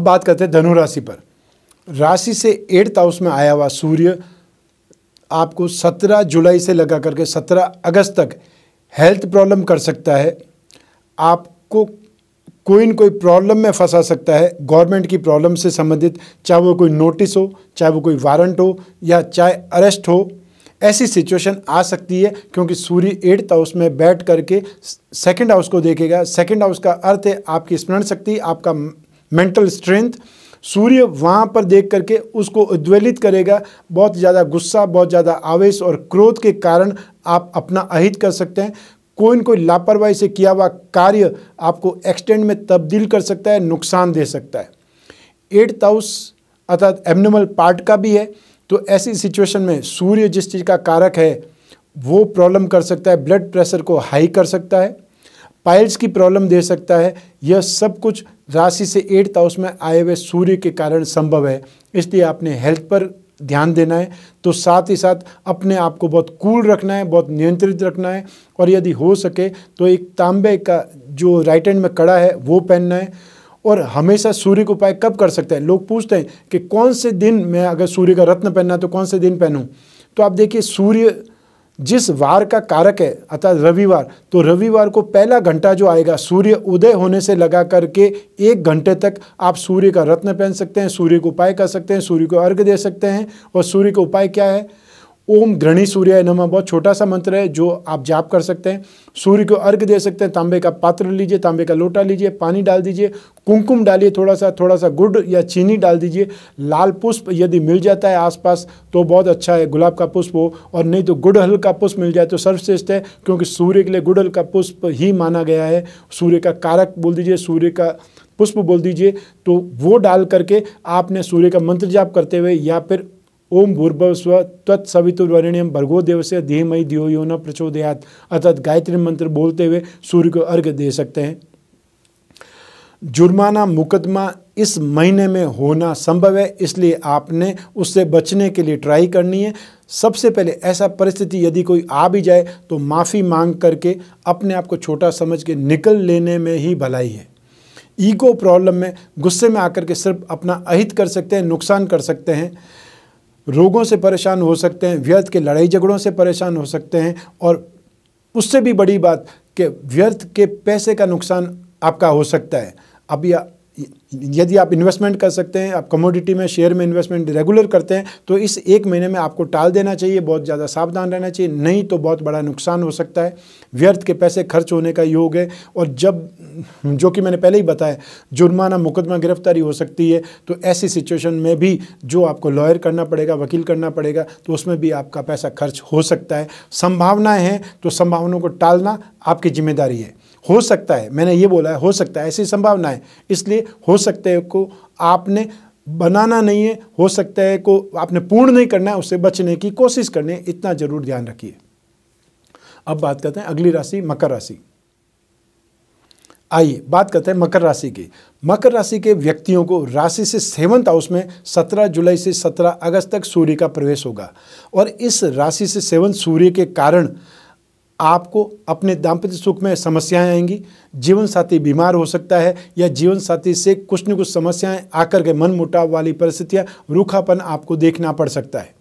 अब बात करते हैं धनु राशि पर राशि से एट्थ हाउस में आया हुआ सूर्य आपको 17 जुलाई से लगा करके 17 अगस्त तक हेल्थ प्रॉब्लम कर सकता है आपको कोई न कोई प्रॉब्लम में फंसा सकता है गवर्नमेंट की प्रॉब्लम से संबंधित चाहे वो कोई नोटिस हो चाहे वो कोई वारंट हो या चाहे अरेस्ट हो ऐसी सिचुएशन आ सकती है क्योंकि सूर्य एट्थ हाउस में बैठ करके सेकंड हाउस को देखेगा सेकंड हाउस का अर्थ है आपकी स्मरण शक्ति आपका मेंटल स्ट्रेंथ सूर्य वहाँ पर देख करके उसको उद्वेलित करेगा बहुत ज़्यादा गुस्सा बहुत ज़्यादा आवेश और क्रोध के कारण आप अपना अहित कर सकते हैं कोई न कोई लापरवाही से किया हुआ कार्य आपको एक्सटेंड में तब्दील कर सकता है नुकसान दे सकता है एट्थ हाउस अर्थात एमनमल पार्ट का भी है तो ऐसी सिचुएशन में सूर्य जिस चीज़ का कारक है वो प्रॉब्लम कर सकता है ब्लड प्रेशर को हाई कर सकता है पाइल्स की प्रॉब्लम दे सकता है यह सब कुछ राशि से एट्थ हाउस में आए हुए सूर्य के कारण संभव है इसलिए आपने हेल्थ पर ध्यान देना है तो साथ ही साथ अपने आप को बहुत कूल रखना है बहुत नियंत्रित रखना है और यदि हो सके तो एक तांबे का जो राइट हैंड में कड़ा है वो पहनना है और हमेशा सूर्य को उपाय कब कर सकते हैं लोग पूछते हैं कि कौन से दिन मैं अगर सूर्य का रत्न पहनना तो कौन से दिन पहनूँ तो आप देखिए सूर्य जिस वार का कारक है अर्थात रविवार तो रविवार को पहला घंटा जो आएगा सूर्य उदय होने से लगा करके एक घंटे तक आप सूर्य का रत्न पहन सकते हैं सूर्य को उपाय कर सकते हैं सूर्य को अर्घ दे सकते हैं और सूर्य का उपाय क्या है ओम घृणी सूर्य नमः बहुत छोटा सा मंत्र है जो आप जाप कर सकते हैं सूर्य को अर्घ दे सकते हैं तांबे का पात्र लीजिए तांबे का लोटा लीजिए पानी डाल दीजिए कुमकुम डालिए थोड़ा सा थोड़ा सा गुड़ या चीनी डाल दीजिए लाल पुष्प यदि मिल जाता है आसपास तो बहुत अच्छा है गुलाब का पुष्प हो और नहीं तो गुड़हल का पुष्प मिल जाए तो सर्वश्रेष्ठ है क्योंकि सूर्य के लिए गुड़हल का पुष्प ही माना गया है सूर्य का कारक बोल दीजिए सूर्य का पुष्प बोल दीजिए तो वो डाल करके आपने सूर्य का मंत्र जाप करते हुए या फिर ओम भूर्भवस्व तत्सवितुर्वरिण्यम भर्गो देव से धीमयी दियो यो न प्रचोदयात अर्थात गायत्री मंत्र बोलते हुए सूर्य को अर्घ दे सकते हैं जुर्माना मुकदमा इस महीने में होना संभव है इसलिए आपने उससे बचने के लिए ट्राई करनी है सबसे पहले ऐसा परिस्थिति यदि कोई आ भी जाए तो माफ़ी मांग करके अपने आप को छोटा समझ के निकल लेने में ही भलाई है ईगो प्रॉब्लम में गुस्से में आकर के सिर्फ अपना अहित कर सकते हैं नुकसान कर सकते हैं रोगों से परेशान हो सकते हैं व्यर्थ के लड़ाई झगड़ों से परेशान हो सकते हैं और उससे भी बड़ी बात कि व्यर्थ के पैसे का नुकसान आपका हो सकता है अब यह यदि आप इन्वेस्टमेंट कर सकते हैं आप कमोडिटी में शेयर में इन्वेस्टमेंट रेगुलर करते हैं तो इस एक महीने में आपको टाल देना चाहिए बहुत ज़्यादा सावधान रहना चाहिए नहीं तो बहुत बड़ा नुकसान हो सकता है व्यर्थ के पैसे खर्च होने का योग है और जब जो कि मैंने पहले ही बताया जुर्माना मुकदमा गिरफ्तारी हो सकती है तो ऐसी सिचुएशन में भी जो आपको लॉयर करना पड़ेगा वकील करना पड़ेगा तो उसमें भी आपका पैसा खर्च हो सकता है संभावनाएँ हैं तो संभावनाओं को टालना आपकी जिम्मेदारी है हो सकता है मैंने ये बोला है हो सकता है ऐसी संभावना है इसलिए हो सकता है को आपने बनाना नहीं है हो सकता है को आपने पूर्ण नहीं करना है उससे बचने की कोशिश करनी है इतना जरूर ध्यान रखिए अब बात करते हैं अगली राशि मकर राशि आइए बात करते हैं मकर राशि की मकर राशि के व्यक्तियों को राशि से सेवंथ हाउस में 17 जुलाई से 17 अगस्त तक सूर्य का प्रवेश होगा और इस राशि से सेवंथ सूर्य के कारण आपको अपने दाम्पत्य सुख में समस्याएं आएंगी जीवन साथी बीमार हो सकता है या जीवन साथी से कुछ न कुछ समस्याएं आकर के मन मुटाव वाली परिस्थितियां रूखापन आपको देखना पड़ सकता है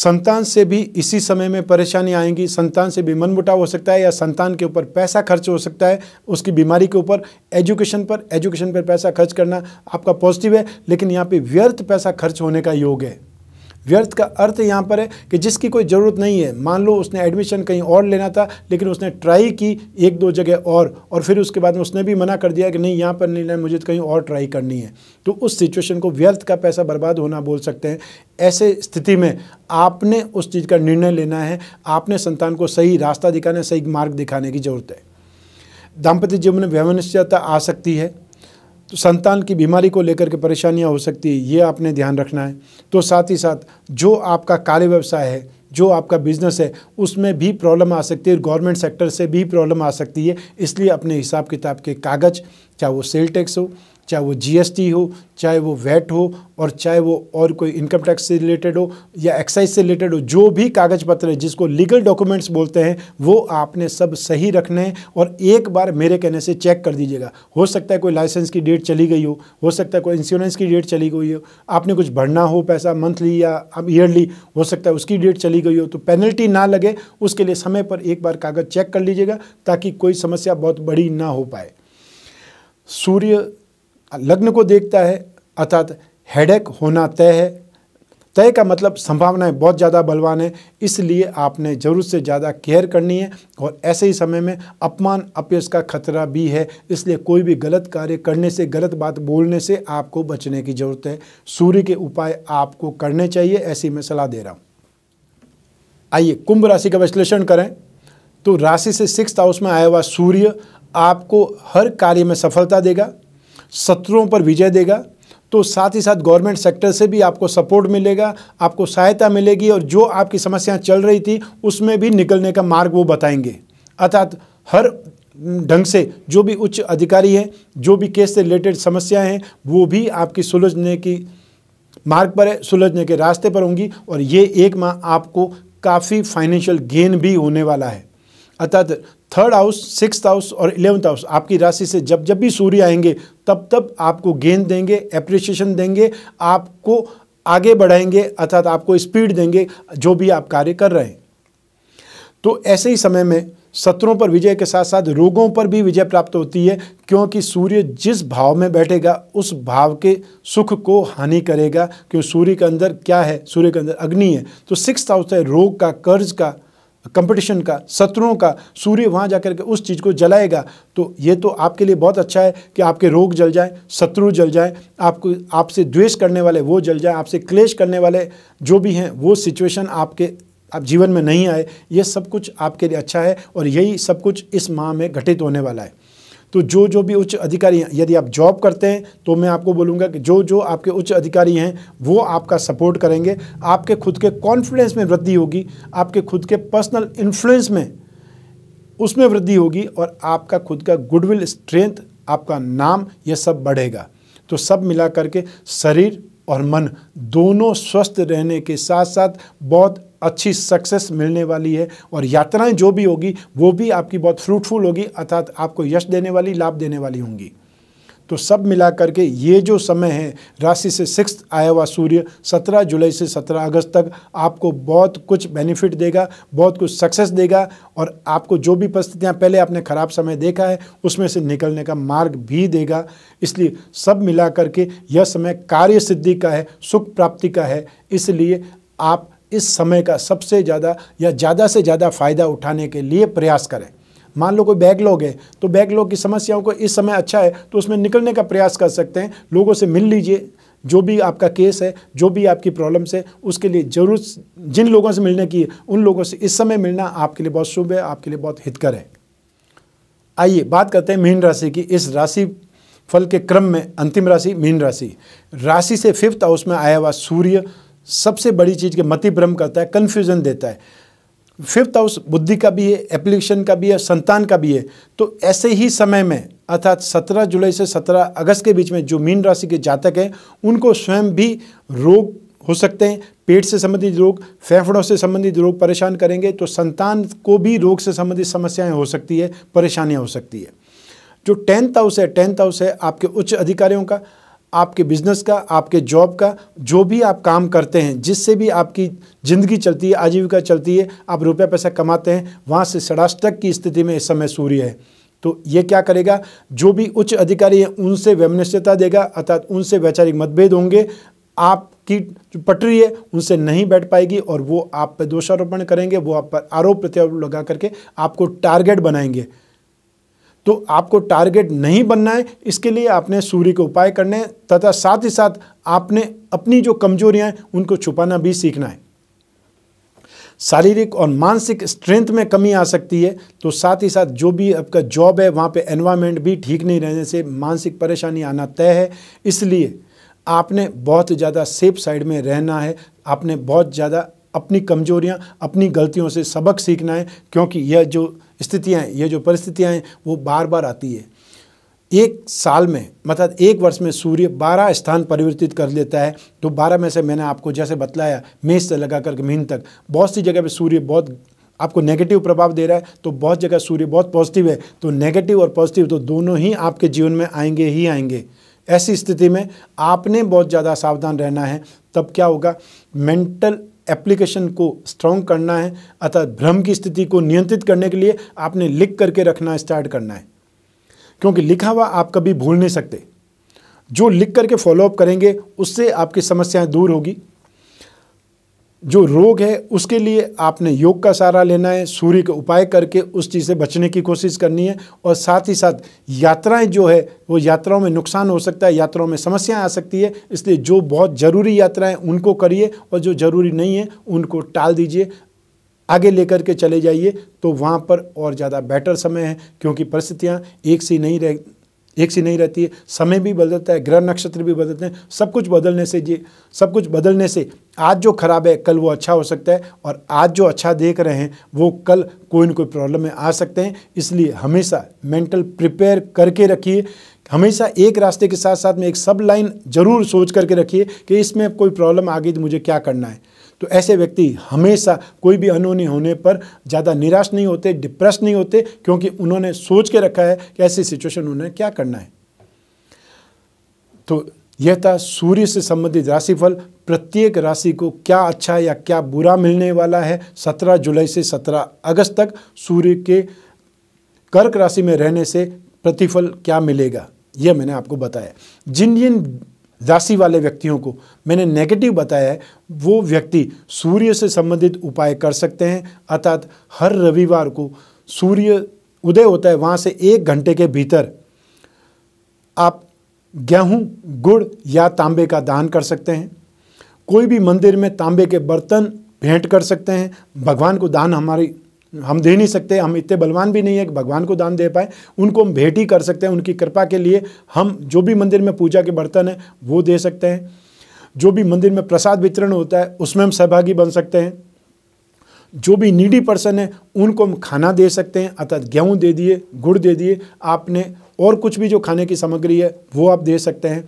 संतान से भी इसी समय में परेशानी आएंगी संतान से भी मन मुटाव हो सकता है या संतान के ऊपर पैसा खर्च हो सकता है उसकी बीमारी के ऊपर एजुकेशन पर एजुकेशन पर पैसा खर्च करना आपका पॉजिटिव है लेकिन यहाँ पे व्यर्थ पैसा खर्च होने का योग है व्यर्थ का अर्थ यहाँ पर है कि जिसकी कोई ज़रूरत नहीं है मान लो उसने एडमिशन कहीं और लेना था लेकिन उसने ट्राई की एक दो जगह और और फिर उसके बाद में उसने भी मना कर दिया कि नहीं यहाँ पर नहीं लेना मुझे तो कहीं और ट्राई करनी है तो उस सिचुएशन को व्यर्थ का पैसा बर्बाद होना बोल सकते हैं ऐसे स्थिति में आपने उस चीज़ का निर्णय लेना है आपने संतान को सही रास्ता दिखाना सही मार्ग दिखाने की ज़रूरत है दाम्पत्य जीवन में व्यवनिश्चयता आ सकती है तो संतान की बीमारी को लेकर के परेशानियां हो सकती है ये आपने ध्यान रखना है तो साथ ही साथ जो आपका कार्य व्यवसाय है जो आपका बिजनेस है उसमें भी प्रॉब्लम आ सकती है गवर्नमेंट सेक्टर से भी प्रॉब्लम आ सकती है इसलिए अपने हिसाब किताब के कागज़ चाहे वो सेल टैक्स हो चाहे वो जीएसटी हो चाहे वो वैट e हो और चाहे वो और कोई इनकम टैक्स से रिलेटेड हो या एक्साइज से रिलेटेड हो जो भी कागज पत्र है जिसको लीगल डॉक्यूमेंट्स बोलते हैं वो आपने सब सही रखने हैं और एक बार मेरे कहने से चेक कर दीजिएगा हो सकता है कोई लाइसेंस की डेट चली गई हो हो सकता है कोई इंश्योरेंस की डेट चली गई हो आपने कुछ भरना हो पैसा मंथली या अब ईयरली हो सकता है उसकी डेट चली गई हो तो पेनल्टी ना लगे उसके लिए समय पर एक बार कागज़ चेक कर लीजिएगा ताकि कोई समस्या बहुत बड़ी ना हो पाए सूर्य लग्न को देखता है अर्थात हेडेक होना तय है तय का मतलब संभावनाएं बहुत ज़्यादा बलवान है इसलिए आपने ज़रूरत से ज़्यादा केयर करनी है और ऐसे ही समय में अपमान अपयश का खतरा भी है इसलिए कोई भी गलत कार्य करने से गलत बात बोलने से आपको बचने की ज़रूरत है सूर्य के उपाय आपको करने चाहिए ऐसी मैं सलाह दे रहा हूँ आइए कुंभ राशि का विश्लेषण करें तो राशि से सिक्स हाउस में आया हुआ सूर्य आपको हर कार्य में सफलता देगा शत्रुओं पर विजय देगा तो साथ ही साथ गवर्नमेंट सेक्टर से भी आपको सपोर्ट मिलेगा आपको सहायता मिलेगी और जो आपकी समस्याएं चल रही थी उसमें भी निकलने का मार्ग वो बताएंगे अर्थात हर ढंग से जो भी उच्च अधिकारी है जो भी केस से रिलेटेड समस्याएं हैं वो भी आपकी सुलझने की मार्ग पर है सुलझने के रास्ते पर होंगी और ये एक माह आपको काफ़ी फाइनेंशियल गेन भी होने वाला है अर्थात थर्ड हाउस सिक्स हाउस और इलेवंथ हाउस आपकी राशि से जब जब भी सूर्य आएंगे तब तब आपको गेंद देंगे अप्रिशिएशन देंगे आपको आगे बढ़ाएंगे अर्थात आपको स्पीड देंगे जो भी आप कार्य कर रहे हैं तो ऐसे ही समय में सत्रों पर विजय के साथ साथ रोगों पर भी विजय प्राप्त होती है क्योंकि सूर्य जिस भाव में बैठेगा उस भाव के सुख को हानि करेगा क्योंकि सूर्य के अंदर क्या है सूर्य के अंदर अग्नि है तो सिक्स हाउस है रोग का कर्ज का कंपटीशन का शत्रुओं का सूर्य वहाँ जाकर के उस चीज़ को जलाएगा तो ये तो आपके लिए बहुत अच्छा है कि आपके रोग जल जाए शत्रु जल जाए आपको आपसे द्वेष करने वाले वो जल जाए आपसे क्लेश करने वाले जो भी हैं वो सिचुएशन आपके आप जीवन में नहीं आए ये सब कुछ आपके लिए अच्छा है और यही सब कुछ इस माह में घटित होने वाला है तो जो जो भी उच्च अधिकारी हैं यदि आप जॉब करते हैं तो मैं आपको बोलूँगा कि जो जो आपके उच्च अधिकारी हैं वो आपका सपोर्ट करेंगे आपके खुद के कॉन्फिडेंस में वृद्धि होगी आपके खुद के पर्सनल इन्फ्लुएंस में उसमें वृद्धि होगी और आपका खुद का गुडविल स्ट्रेंथ आपका नाम ये सब बढ़ेगा तो सब मिला करके शरीर और मन दोनों स्वस्थ रहने के साथ साथ बहुत अच्छी सक्सेस मिलने वाली है और यात्राएं जो भी होगी वो भी आपकी बहुत फ्रूटफुल होगी अर्थात आपको यश देने वाली लाभ देने वाली होंगी तो सब मिला करके ये जो समय है राशि से सिक्स आया हुआ सूर्य 17 जुलाई से 17 अगस्त तक आपको बहुत कुछ बेनिफिट देगा बहुत कुछ सक्सेस देगा और आपको जो भी परिस्थितियाँ पहले आपने ख़राब समय देखा है उसमें से निकलने का मार्ग भी देगा इसलिए सब मिला करके यह समय कार्य सिद्धि का है सुख प्राप्ति का है इसलिए आप इस समय का सबसे ज़्यादा या ज़्यादा से ज़्यादा फ़ायदा उठाने के लिए प्रयास करें मान लो कोई बैकलॉग है तो बैकलॉग की समस्याओं को इस समय अच्छा है तो उसमें निकलने का प्रयास कर सकते हैं लोगों से मिल लीजिए जो भी आपका केस है जो भी आपकी प्रॉब्लम्स है उसके लिए जरूर जिन लोगों से मिलने की उन लोगों से इस समय मिलना आपके लिए बहुत शुभ है आपके लिए बहुत हितकर है आइए बात करते हैं मीन राशि की इस राशि फल के क्रम में अंतिम राशि मीन राशि राशि से फिफ्थ हाउस में आया हुआ सूर्य सबसे बड़ी चीज़ के मति भ्रम करता है कन्फ्यूज़न देता है फिफ्थ हाउस बुद्धि का भी है एप्लीकेशन का भी है संतान का भी है तो ऐसे ही समय में अर्थात 17 जुलाई से 17 अगस्त के बीच में जो मीन राशि के जातक हैं उनको स्वयं भी रोग हो सकते हैं पेट से संबंधित रोग फेफड़ों से संबंधित रोग परेशान करेंगे तो संतान को भी रोग से संबंधित समस्याएं हो सकती है परेशानियां हो सकती है जो टेंथ हाउस है टेंथ हाउस है आपके उच्च अधिकारियों का आपके बिजनेस का आपके जॉब का जो भी आप काम करते हैं जिससे भी आपकी ज़िंदगी चलती है आजीविका चलती है आप रुपया पैसा कमाते हैं वहाँ से षडाष्टक की स्थिति में इस समय सूर्य है तो ये क्या करेगा जो भी उच्च अधिकारी हैं उनसे वैमनस्यता देगा अर्थात उनसे वैचारिक मतभेद होंगे आपकी जो पटरी है उनसे नहीं बैठ पाएगी और वो आप पर दोषारोपण करेंगे वो आप पर आरोप प्रत्यारोप लगा करके आपको टारगेट बनाएंगे तो आपको टारगेट नहीं बनना है इसके लिए आपने सूर्य के उपाय करने हैं तथा साथ ही साथ आपने अपनी जो कमजोरियां हैं उनको छुपाना भी सीखना है शारीरिक और मानसिक स्ट्रेंथ में कमी आ सकती है तो साथ ही साथ जो भी आपका जॉब है वहाँ पे एनवायरमेंट भी ठीक नहीं रहने से मानसिक परेशानी आना तय है इसलिए आपने बहुत ज़्यादा सेफ साइड में रहना है आपने बहुत ज़्यादा अपनी कमजोरियां अपनी गलतियों से सबक सीखना है क्योंकि यह जो स्थितियाँ हैं यह जो परिस्थितियाँ हैं वो बार बार आती है एक साल में मतलब एक वर्ष में सूर्य बारह स्थान परिवर्तित कर लेता है तो बारह में से मैंने आपको जैसे बतलाया मेष से लगा करके मीन तक बहुत सी जगह पे सूर्य बहुत आपको नेगेटिव प्रभाव दे रहा है तो बहुत जगह सूर्य बहुत पॉजिटिव है तो नेगेटिव और पॉजिटिव तो दोनों ही आपके जीवन में आएंगे ही आएंगे ऐसी स्थिति में आपने बहुत ज़्यादा सावधान रहना है तब क्या होगा मेंटल एप्लीकेशन को स्ट्रॉन्ग करना है अर्थात भ्रम की स्थिति को नियंत्रित करने के लिए आपने लिख करके रखना स्टार्ट करना है क्योंकि लिखा हुआ आप कभी भूल नहीं सकते जो लिख करके फॉलोअप करेंगे उससे आपकी समस्याएं दूर होगी जो रोग है उसके लिए आपने योग का सहारा लेना है सूर्य के उपाय करके उस चीज़ से बचने की कोशिश करनी है और साथ ही साथ यात्राएं जो है वो यात्राओं में नुकसान हो सकता है यात्राओं में समस्याएं आ सकती है इसलिए जो बहुत ज़रूरी यात्राएं उनको करिए और जो ज़रूरी नहीं है उनको टाल दीजिए आगे लेकर के चले जाइए तो वहाँ पर और ज़्यादा बेटर समय है क्योंकि परिस्थितियाँ एक सी नहीं रह एक सी नहीं रहती है समय भी बदलता है ग्रह नक्षत्र भी बदलते हैं सब कुछ बदलने से जी सब कुछ बदलने से आज जो खराब है कल वो अच्छा हो सकता है और आज जो अच्छा देख रहे हैं वो कल कोई ना कोई प्रॉब्लम में आ सकते हैं इसलिए हमेशा मेंटल प्रिपेयर करके रखिए हमेशा एक रास्ते के साथ साथ में एक सब लाइन जरूर सोच करके रखिए कि इसमें कोई प्रॉब्लम आ गई तो मुझे क्या करना है तो ऐसे व्यक्ति हमेशा कोई भी अनहोनी होने पर ज़्यादा निराश नहीं होते डिप्रेस नहीं होते क्योंकि उन्होंने सोच के रखा है कि ऐसी सिचुएशन उन्हें क्या करना है तो यह था सूर्य से संबंधित राशिफल प्रत्येक राशि को क्या अच्छा या क्या बुरा मिलने वाला है 17 जुलाई से 17 अगस्त तक सूर्य के कर्क राशि में रहने से प्रतिफल क्या मिलेगा यह मैंने आपको बताया जिन जिन राशि वाले व्यक्तियों को मैंने नेगेटिव बताया है वो व्यक्ति सूर्य से संबंधित उपाय कर सकते हैं अर्थात हर रविवार को सूर्य उदय होता है वहाँ से एक घंटे के भीतर आप गेहूँ गुड़ या तांबे का दान कर सकते हैं कोई भी मंदिर में तांबे के बर्तन भेंट कर सकते हैं भगवान को दान हमारी हम दे नहीं सकते हम इतने बलवान भी नहीं है कि भगवान को दान दे पाए उनको हम भेंट ही कर सकते हैं उनकी कृपा के लिए हम जो भी मंदिर में पूजा के बर्तन हैं वो दे सकते हैं जो भी मंदिर में प्रसाद वितरण होता है उसमें हम सहभागी बन सकते हैं जो भी नीडी पर्सन है उनको हम खाना दे सकते हैं अर्थात गेहूँ दे दिए गुड़ दे दिए आपने और कुछ भी जो खाने की सामग्री है वो आप दे सकते हैं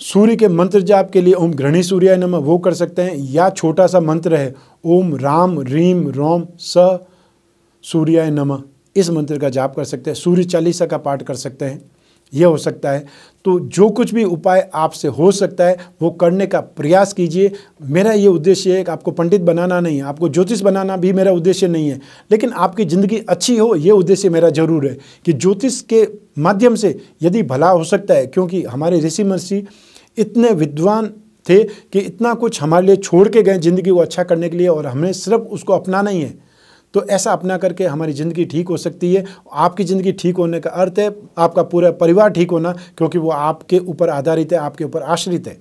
सूर्य के मंत्र जाप के लिए ओम घृणी सूर्याय नमः वो कर सकते हैं या छोटा सा मंत्र है ओम राम रीम रोम स सूर्याय नम इस मंत्र का जाप कर सकते हैं सूर्य चालीसा का पाठ कर सकते हैं यह हो सकता है तो जो कुछ भी उपाय आपसे हो सकता है वो करने का प्रयास कीजिए मेरा ये उद्देश्य है कि आपको पंडित बनाना नहीं है आपको ज्योतिष बनाना भी मेरा उद्देश्य नहीं है लेकिन आपकी ज़िंदगी अच्छी हो ये उद्देश्य मेरा जरूर है कि ज्योतिष के माध्यम से यदि भला हो सकता है क्योंकि हमारे ऋषि महर्षि इतने विद्वान थे कि इतना कुछ हमारे लिए छोड़ के गए ज़िंदगी को अच्छा करने के लिए और हमें सिर्फ उसको अपनाना ही है तो ऐसा अपना करके हमारी ज़िंदगी ठीक हो सकती है आपकी ज़िंदगी ठीक होने का अर्थ है आपका पूरा परिवार ठीक होना क्योंकि वो आपके ऊपर आधारित है आपके ऊपर आश्रित है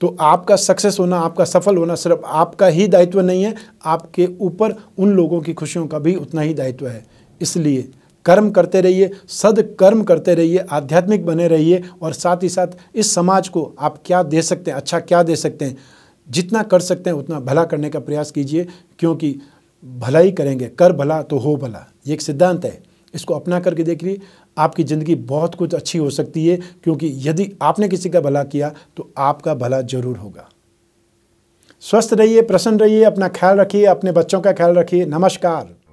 तो आपका सक्सेस होना आपका सफल होना सिर्फ आपका ही दायित्व नहीं है आपके ऊपर उन लोगों की खुशियों का भी उतना ही दायित्व है इसलिए कर्म करते रहिए सदकर्म करते रहिए आध्यात्मिक बने रहिए और साथ ही साथ इस समाज को आप क्या दे सकते हैं अच्छा क्या दे सकते हैं जितना कर सकते हैं उतना भला करने का प्रयास कीजिए क्योंकि भलाई करेंगे कर भला तो हो भला ये एक सिद्धांत है इसको अपना करके देखिए आपकी ज़िंदगी बहुत कुछ अच्छी हो सकती है क्योंकि यदि आपने किसी का भला किया तो आपका भला जरूर होगा स्वस्थ रहिए प्रसन्न रहिए अपना ख्याल रखिए अपने बच्चों का ख्याल रखिए नमस्कार